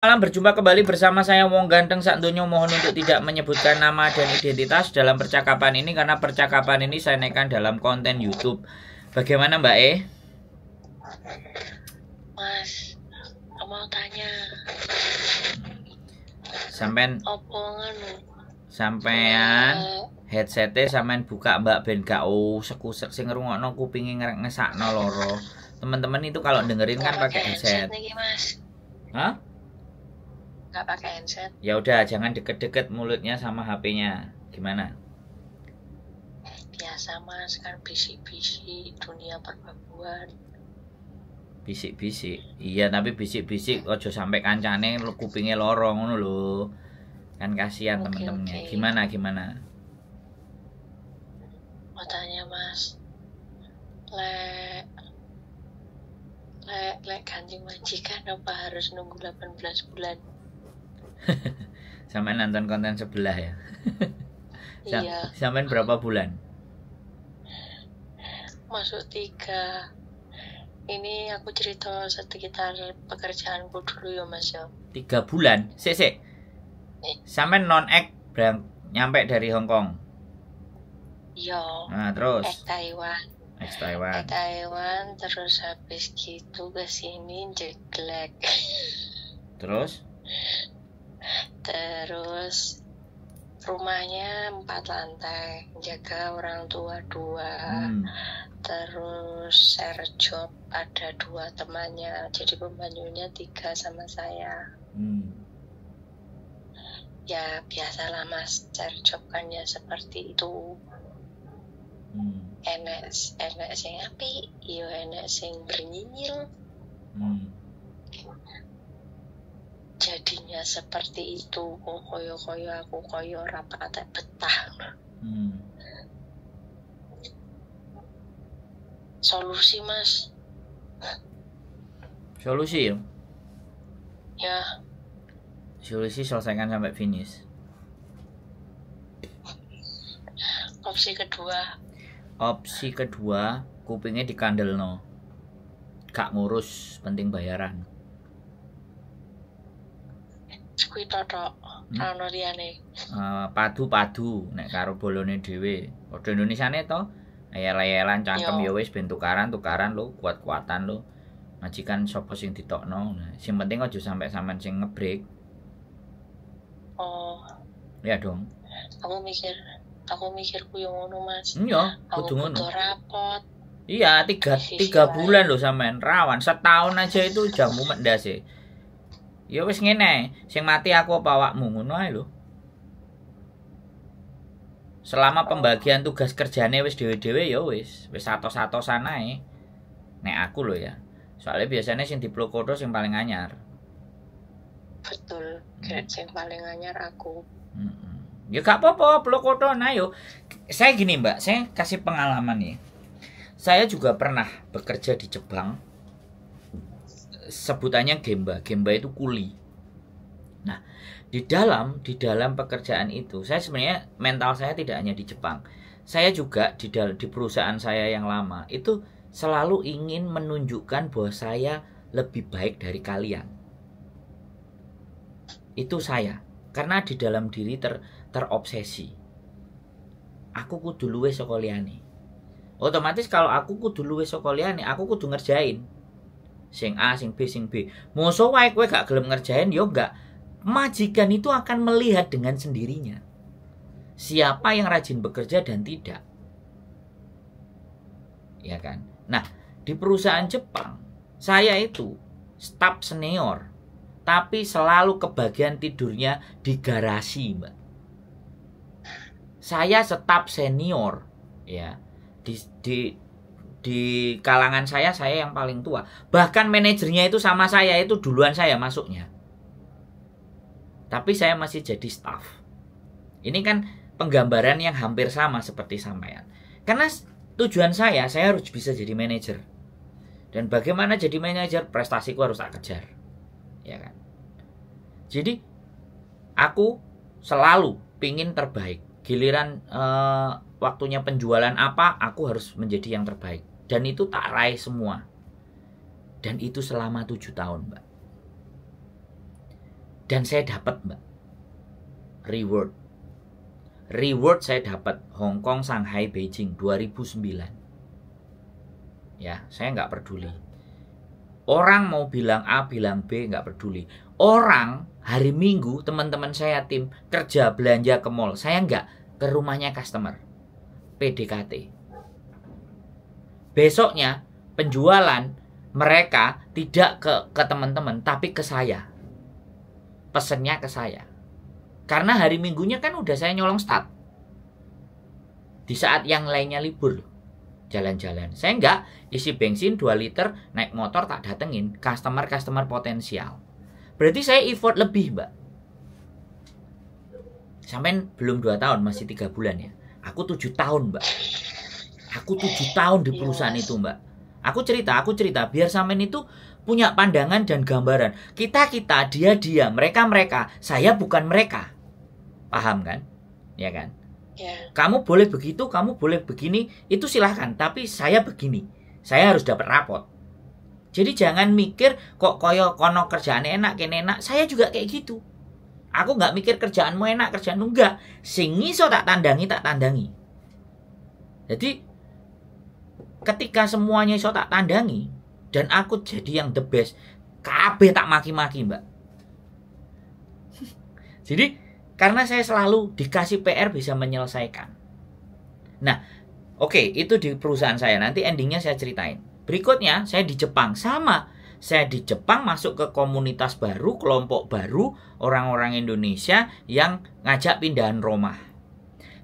malam berjumpa kembali bersama saya Wong Ganteng Santunyo mohon untuk tidak menyebutkan nama dan identitas dalam percakapan ini karena percakapan ini saya naikkan dalam konten YouTube. Bagaimana Mbak E? Mas, mau tanya. Sampean Sampean eh. e sampean buka Mbak ben gak sekusek sing ngrungokno kupinge ngesakno loro. Teman-teman itu kalau dengerin kan pakai headset. Hah? nggak pakai handset ya udah jangan deket-deket mulutnya sama HP-nya gimana biasa mas kan bisik-bisik dunia perempuan bisik-bisik iya tapi bisik-bisik ojo sampai kancane lo kupingnya lorong lo kan kasihan okay, temen-temennya okay. gimana gimana mau tanya mas lek lek lek kancing majikan apa harus nunggu 18 bulan sampai nonton konten sebelah ya iya sampai berapa bulan masuk tiga ini aku cerita sekitar pekerjaanku dulu ya mas ya tiga bulan sih sih eh. sampai non ek berang nyampe dari Hong Kong iya nah terus ek Taiwan Next Taiwan. Taiwan terus habis gitu ke sini jelek. Terus? terus rumahnya empat lantai jaga orang tua dua hmm. terus share job ada dua temannya jadi pembantunya tiga sama saya hmm. ya biasalah mas share job kan ya seperti itu hmm. enak enak sing api yo enak sing bernyinyil hmm ya seperti itu kok koyo koyo aku koyo rapat betah hmm. solusi mas solusi ya ya solusi selesaikan sampai finish opsi kedua opsi kedua kupingnya di no kak ngurus penting bayaran kuwi tok. Hmm? ana ono liyane. Eh, padu-padu nek karo bolone dhewe. Padha Indonesiane to. Ayel-ayelan cangkem iya. ya wis ben tukaran-tukaran lo, kuat-kuatan lo. Majikan sapa sing ditokno. Nah, sing penting aja sampai sampean sing ngebreak. Oh. Ya dong. Aku mikir, aku mikir kuwi ya ngono, Mas. Iya, kudu ngono. rapot. Iya, tiga, tiga bulan loh sampean rawan setahun aja itu jamu mendas sih. E. Ya wis ngene, sing mati aku apa awakmu ngono ae lho. Selama pembagian tugas kerjane wis dhewe-dhewe ya wis, wis satu atosan ae. Nek aku lho ya. Soalnya biasanya sing diplokodo sing paling anyar. Betul, hmm. sing paling anyar aku. Hmm. Ya gak apa-apa, plokodo nah yo. Saya gini, Mbak, saya kasih pengalaman nih. Saya juga pernah bekerja di Jepang sebutannya gemba. Gemba itu kuli. Nah, di dalam di dalam pekerjaan itu, saya sebenarnya mental saya tidak hanya di Jepang. Saya juga di dalam di perusahaan saya yang lama itu selalu ingin menunjukkan bahwa saya lebih baik dari kalian. Itu saya. Karena di dalam diri ter terobsesi. Aku kudu luwe sokoliani. Otomatis kalau aku kudu luwe sokoliani, aku kudu ngerjain sing A sing B sing B moso wae kowe gak gelem ngerjain yo enggak majikan itu akan melihat dengan sendirinya siapa yang rajin bekerja dan tidak ya kan nah di perusahaan Jepang saya itu staf senior tapi selalu kebagian tidurnya di garasi mbak saya staf senior ya di, di di kalangan saya saya yang paling tua. Bahkan manajernya itu sama saya itu duluan saya masuknya. Tapi saya masih jadi staff. Ini kan penggambaran yang hampir sama seperti sampean. Karena tujuan saya saya harus bisa jadi manajer. Dan bagaimana jadi manajer prestasiku harus tak kejar. Ya kan? Jadi aku selalu pingin terbaik. Giliran eh, waktunya penjualan apa, aku harus menjadi yang terbaik dan itu tak raih semua. Dan itu selama tujuh tahun, Mbak. Dan saya dapat, Mbak. Reward. Reward saya dapat Hong Kong, Shanghai, Beijing 2009. Ya, saya nggak peduli. Orang mau bilang A, bilang B, nggak peduli. Orang hari Minggu teman-teman saya tim kerja belanja ke mall. Saya nggak ke rumahnya customer. PDKT besoknya penjualan mereka tidak ke ke teman-teman tapi ke saya pesennya ke saya karena hari minggunya kan udah saya nyolong start di saat yang lainnya libur jalan-jalan saya enggak isi bensin 2 liter naik motor tak datengin customer customer potensial berarti saya effort lebih mbak sampai belum 2 tahun masih tiga bulan ya aku 7 tahun mbak Aku tujuh tahun di iya, perusahaan yes. itu mbak. Aku cerita, aku cerita biar Samen itu punya pandangan dan gambaran. Kita kita, dia dia, mereka mereka, saya bukan mereka. Paham kan? Ya kan? Ya. Kamu boleh begitu, kamu boleh begini, itu silahkan. Tapi saya begini, saya harus dapat rapot. Jadi jangan mikir kok koyo kono kerjaan enak, kene enak. Saya juga kayak gitu. Aku nggak mikir kerjaanmu enak, kerjaanmu enggak. Singi so tak tandangi, tak tandangi. Jadi ketika semuanya iso tak tandangi dan aku jadi yang the best kabe tak maki-maki mbak jadi karena saya selalu dikasih PR bisa menyelesaikan nah oke okay, itu di perusahaan saya nanti endingnya saya ceritain berikutnya saya di Jepang sama saya di Jepang masuk ke komunitas baru kelompok baru orang-orang Indonesia yang ngajak pindahan rumah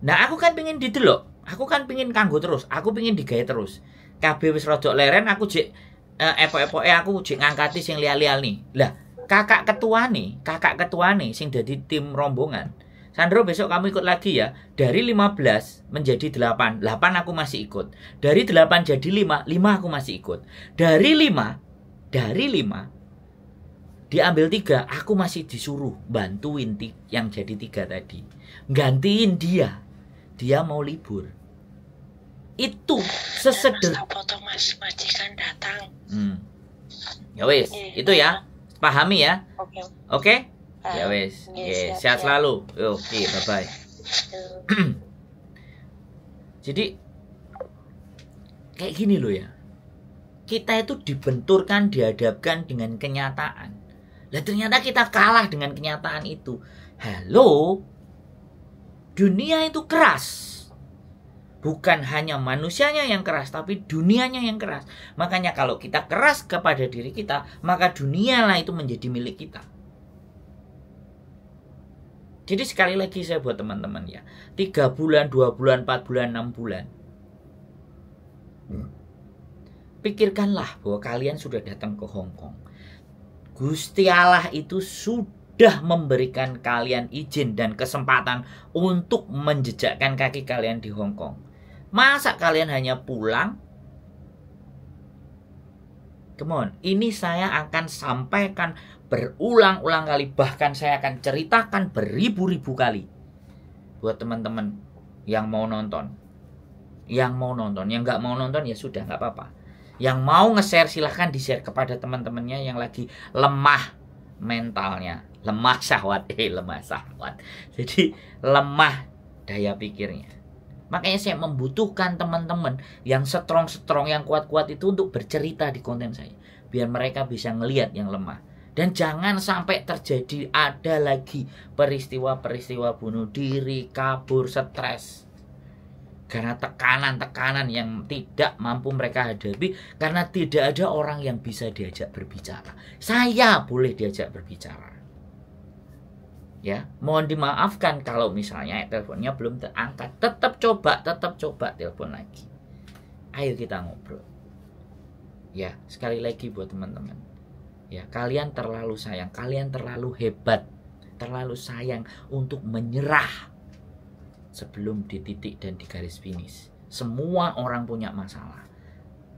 nah aku kan pengen didelok aku kan pingin kanggo terus aku pingin digaya terus kabeh wis rodok leren aku jek eh, epo eh, aku jek ngangkati sing lial-lial nih lah kakak ketua nih kakak ketua nih sing jadi tim rombongan Sandro besok kamu ikut lagi ya dari 15 menjadi 8 8 aku masih ikut dari 8 jadi 5 5 aku masih ikut dari 5 dari 5 diambil tiga aku masih disuruh bantuin yang jadi tiga tadi gantiin dia dia mau libur itu sesederhana foto mas majikan datang hmm. ya wes yeah. itu ya pahami ya oke okay. Ah, okay? ya wes yeah, yeah, sehat ya. selalu oke okay, bye bye jadi kayak gini loh ya kita itu dibenturkan dihadapkan dengan kenyataan lah ternyata kita kalah dengan kenyataan itu halo dunia itu keras. Bukan hanya manusianya yang keras, tapi dunianya yang keras. Makanya kalau kita keras kepada diri kita, maka dunialah itu menjadi milik kita. Jadi sekali lagi saya buat teman-teman ya. tiga bulan, dua bulan, empat bulan, enam bulan. Hmm. Pikirkanlah bahwa kalian sudah datang ke Hong Kong. Gusti Allah itu sudah sudah memberikan kalian izin dan kesempatan untuk menjejakkan kaki kalian di Hong Kong. Masa kalian hanya pulang? Come on, ini saya akan sampaikan berulang-ulang kali bahkan saya akan ceritakan beribu-ribu kali buat teman-teman yang mau nonton. Yang mau nonton, yang nggak mau nonton ya sudah nggak apa-apa. Yang mau nge-share silahkan di-share kepada teman-temannya yang lagi lemah mentalnya lemah syahwat eh lemah syahwat jadi lemah daya pikirnya makanya saya membutuhkan teman-teman yang strong strong yang kuat-kuat itu untuk bercerita di konten saya biar mereka bisa ngelihat yang lemah dan jangan sampai terjadi ada lagi peristiwa-peristiwa bunuh diri kabur stres karena tekanan-tekanan yang tidak mampu mereka hadapi karena tidak ada orang yang bisa diajak berbicara. Saya boleh diajak berbicara ya mohon dimaafkan kalau misalnya eh, teleponnya belum terangkat tetap coba tetap coba telepon lagi ayo kita ngobrol ya sekali lagi buat teman-teman ya kalian terlalu sayang kalian terlalu hebat terlalu sayang untuk menyerah sebelum di titik dan di garis finish semua orang punya masalah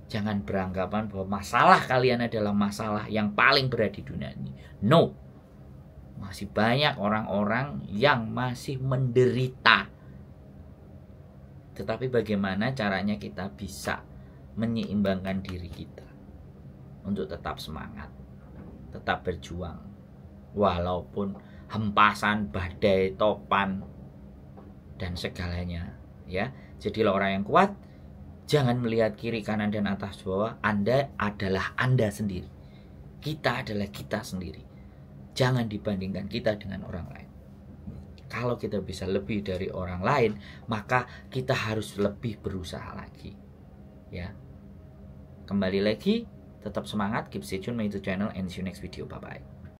jangan beranggapan bahwa masalah kalian adalah masalah yang paling berat di dunia ini no masih banyak orang-orang yang masih menderita. Tetapi bagaimana caranya kita bisa menyeimbangkan diri kita untuk tetap semangat, tetap berjuang walaupun hempasan badai, topan dan segalanya, ya. Jadilah orang yang kuat. Jangan melihat kiri, kanan dan atas bawah. Anda adalah Anda sendiri. Kita adalah kita sendiri. Jangan dibandingkan kita dengan orang lain. Kalau kita bisa lebih dari orang lain, maka kita harus lebih berusaha lagi. Ya. Kembali lagi, tetap semangat, keep stay tune my YouTube channel and see you next video. Bye bye.